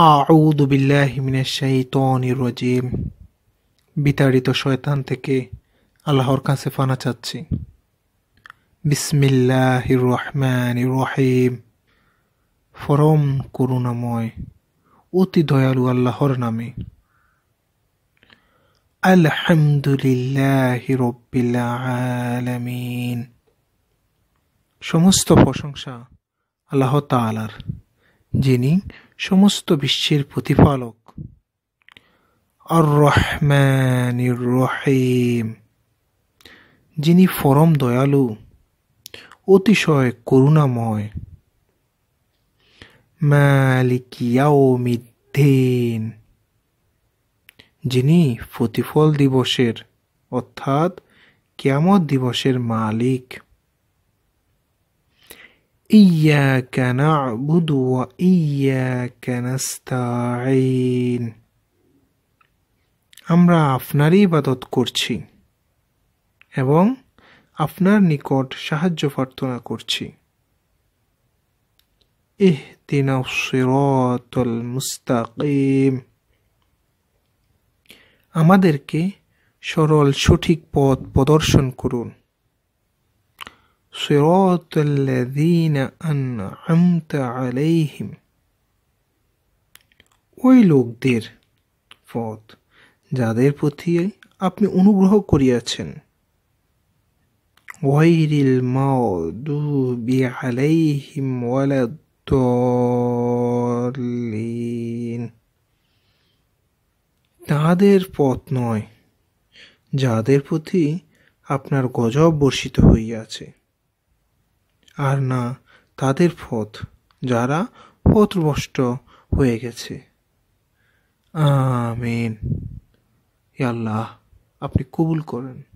আউদ বিল্লাহমিনের শাহিতনির রজিম বিতাড়িত শয়তান থেকে আল্লাহর কাছে ফানা চাচ্ছি বিসমিল্লাহ রহমান রহিম ফরম করুণাময় অতি দয়ালু আল্লাহর নামে আলহামদুলিল্লাহ রবিলমিন সমস্ত প্রশংসা আল্লাহ তালার যিনি সমস্ত বিশ্বের প্রতিপালক আর রহম্যান রহিম যিনি ফরম দয়ালু অতিশয় করুণাময় মিদ্দিন যিনি প্রতিফল দিবসের অর্থাৎ কেয়ামত দিবসের মালিক إياك نعبد وإياك نستعين আমরা আপনারই ইবাদত করছি এবং আপনার নিকট সাহায্য প্রার্থনা করছি اهدنا الصراط المستقيم আমাদেরকে সরল সঠিক পথ প্রদর্শন করুন صراط الذين أنعمت عليهم ওই লোকদের পথ যাদের প্রতি আপনি অনুগ্রহ করিয়াছেন ওয়াইরিল মাউদুবি আলাইহিম ওয়ালাদ্দাল্লিন তাদের পথ নয় যাদের প্রতি আপনার গজব বর্ষিত হইয়াছে আর না তাদের পথ যারা পথভ্রষ্ট হয়ে গেছে আমিন আল্লাহ আপনি কবুল করেন